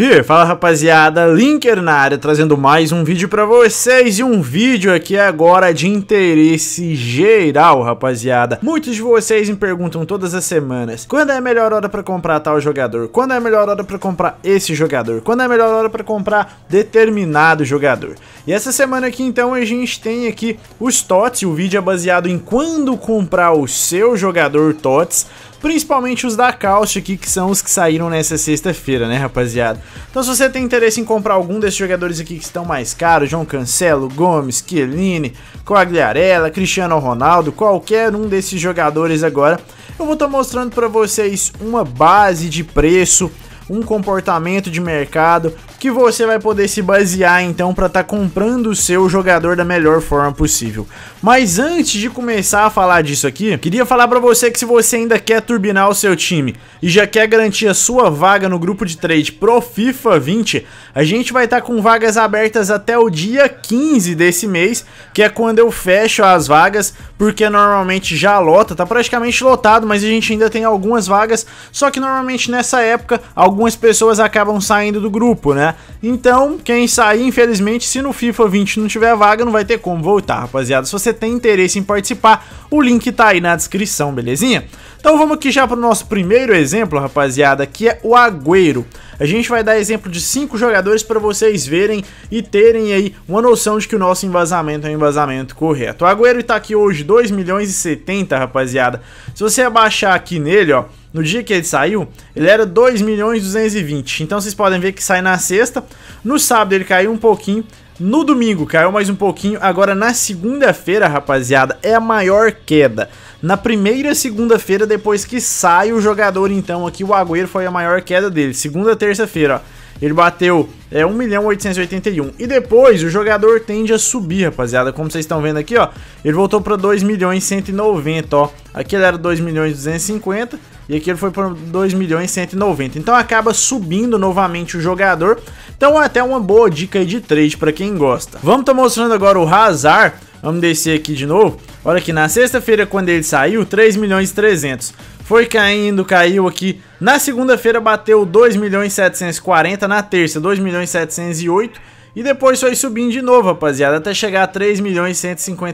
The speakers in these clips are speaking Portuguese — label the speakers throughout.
Speaker 1: E fala rapaziada, Linker na área trazendo mais um vídeo para vocês e um vídeo aqui agora de interesse geral, rapaziada. Muitos de vocês me perguntam todas as semanas, quando é a melhor hora para comprar tal jogador? Quando é a melhor hora para comprar esse jogador? Quando é a melhor hora para comprar determinado jogador? E essa semana aqui então a gente tem aqui os TOTS, o vídeo é baseado em quando comprar o seu jogador TOTS principalmente os da Caust aqui, que são os que saíram nessa sexta-feira, né, rapaziada? Então, se você tem interesse em comprar algum desses jogadores aqui que estão mais caros, João Cancelo, Gomes, Chiellini, Coagliarella, Cristiano Ronaldo, qualquer um desses jogadores agora, eu vou estar tá mostrando para vocês uma base de preço um comportamento de mercado que você vai poder se basear então para estar tá comprando o seu jogador da melhor forma possível. Mas antes de começar a falar disso aqui, queria falar para você que se você ainda quer turbinar o seu time e já quer garantir a sua vaga no grupo de trade Pro FIFA 20, a gente vai estar tá com vagas abertas até o dia 15 desse mês, que é quando eu fecho as vagas, porque normalmente já lota, tá praticamente lotado, mas a gente ainda tem algumas vagas, só que normalmente nessa época algumas pessoas acabam saindo do grupo, né? Então, quem sair, infelizmente, se no FIFA 20 não tiver vaga, não vai ter como voltar, rapaziada. Se você tem interesse em participar, o link tá aí na descrição, belezinha? Então vamos aqui já pro nosso primeiro exemplo, rapaziada, que é o Agüero. A gente vai dar exemplo de cinco jogadores para vocês verem e terem aí uma noção de que o nosso embasamento é um embasamento correto. O Agüero tá aqui hoje 2 milhões e 70, rapaziada. Se você abaixar aqui nele, ó, no dia que ele saiu, ele era 2 milhões 220. Então vocês podem ver que sai na sexta. No sábado ele caiu um pouquinho. No domingo caiu mais um pouquinho. Agora na segunda-feira, rapaziada, é a maior queda. Na primeira segunda-feira, depois que sai o jogador, então aqui o Agüero foi a maior queda dele. Segunda, terça-feira, ele bateu é, 1 milhão 881. E depois o jogador tende a subir, rapaziada. Como vocês estão vendo aqui, ó. Ele voltou para 2 milhões 190, ó. Aqui ele era 2 milhões 250. E aqui ele foi por 2 milhões 190. Então acaba subindo novamente o jogador. Então é até uma boa dica aí de trade para quem gosta. Vamos estar tá mostrando agora o Hazard. Vamos descer aqui de novo. Olha aqui, na sexta-feira quando ele saiu, 3 milhões e 300. Foi caindo, caiu aqui. Na segunda-feira bateu 2 milhões 740, na terça 2 milhões 708 e depois foi subindo de novo, rapaziada, até chegar a 3.159.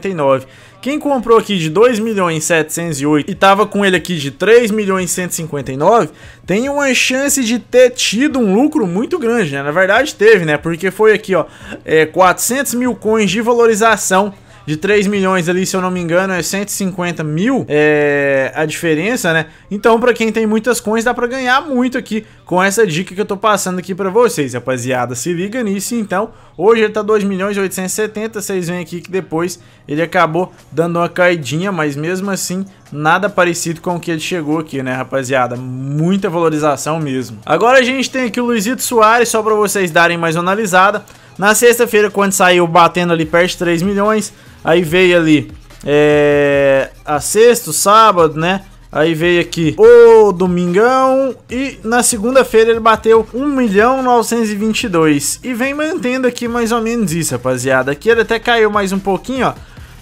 Speaker 1: milhões Quem comprou aqui de 2.708 milhões e tava com ele aqui de 3.159, milhões tem uma chance de ter tido um lucro muito grande, né? Na verdade teve, né? Porque foi aqui, ó, é, 400 mil coins de valorização de 3 milhões ali, se eu não me engano, é 150 mil é, a diferença, né? Então, para quem tem muitas coins, dá para ganhar muito aqui com essa dica que eu tô passando aqui para vocês, rapaziada. Se liga nisso, então. Hoje ele tá 2 milhões e 870, vocês veem aqui que depois ele acabou dando uma caidinha, mas mesmo assim, nada parecido com o que ele chegou aqui, né, rapaziada? Muita valorização mesmo. Agora a gente tem aqui o Luizito Soares, só para vocês darem mais uma analisada. Na sexta-feira, quando saiu batendo ali perto de 3 milhões, aí veio ali é, a sexta, sábado, né? Aí veio aqui o Domingão e na segunda-feira ele bateu 1 milhão 922 e vem mantendo aqui mais ou menos isso, rapaziada. Aqui ele até caiu mais um pouquinho, ó,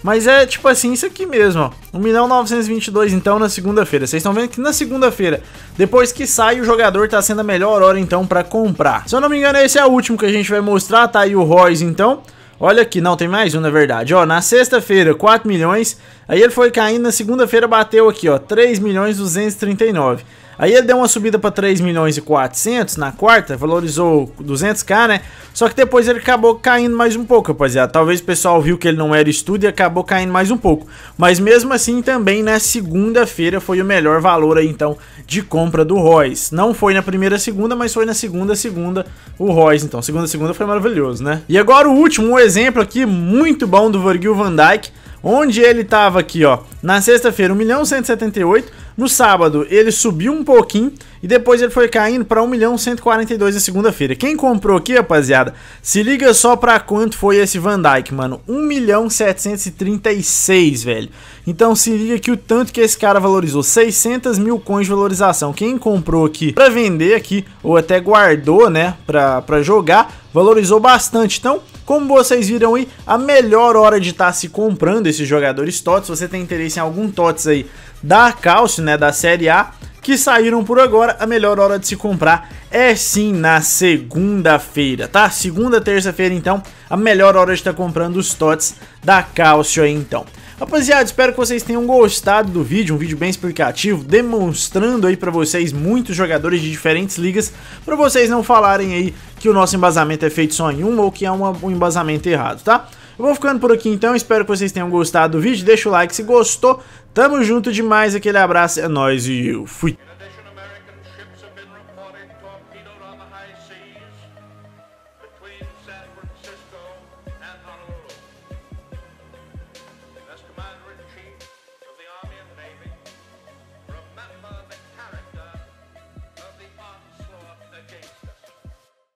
Speaker 1: mas é tipo assim, isso aqui mesmo, ó. 1 milhão 922 então na segunda-feira. Vocês estão vendo que na segunda-feira, depois que sai, o jogador tá sendo a melhor hora então para comprar. Se eu não me engano, esse é o último que a gente vai mostrar, tá aí o Royce então. Olha aqui, não, tem mais um na verdade, ó, na sexta-feira 4 milhões, aí ele foi caindo, na segunda-feira bateu aqui, ó, 3 milhões 239. Aí ele deu uma subida para 3 milhões e 400 na quarta, valorizou 200k, né? Só que depois ele acabou caindo mais um pouco, rapaziada. Talvez o pessoal viu que ele não era estudo e acabou caindo mais um pouco. Mas mesmo assim, também na segunda-feira foi o melhor valor aí, então, de compra do Royce. Não foi na primeira segunda, mas foi na segunda segunda o Royce, então. Segunda segunda foi maravilhoso, né? E agora o último, um exemplo aqui muito bom do Virgil van Dijk, onde ele tava aqui, ó, na sexta-feira, 1 milhão 178 no sábado, ele subiu um pouquinho e depois ele foi caindo para 1 milhão 142 na segunda-feira. Quem comprou aqui, rapaziada, se liga só para quanto foi esse Van Dyke, mano. 1 milhão 736, velho. Então se liga que o tanto que esse cara valorizou, 600 mil coins de valorização. Quem comprou aqui para vender aqui ou até guardou, né, para jogar, valorizou bastante. Então como vocês viram aí, a melhor hora de estar tá se comprando esses jogadores TOTS, se você tem interesse em algum TOTS aí da Calcio, né, da Série A, que saíram por agora, a melhor hora de se comprar é sim na segunda-feira, tá? Segunda, terça-feira, então, a melhor hora de estar tá comprando os TOTS da Calcio aí, então. Rapaziada, espero que vocês tenham gostado do vídeo, um vídeo bem explicativo, demonstrando aí pra vocês muitos jogadores de diferentes ligas, pra vocês não falarem aí que o nosso embasamento é feito só em uma ou que é uma, um embasamento errado, tá? Eu vou ficando por aqui então, espero que vocês tenham gostado do vídeo, deixa o like se gostou, tamo junto demais, aquele abraço, é nóis e eu fui!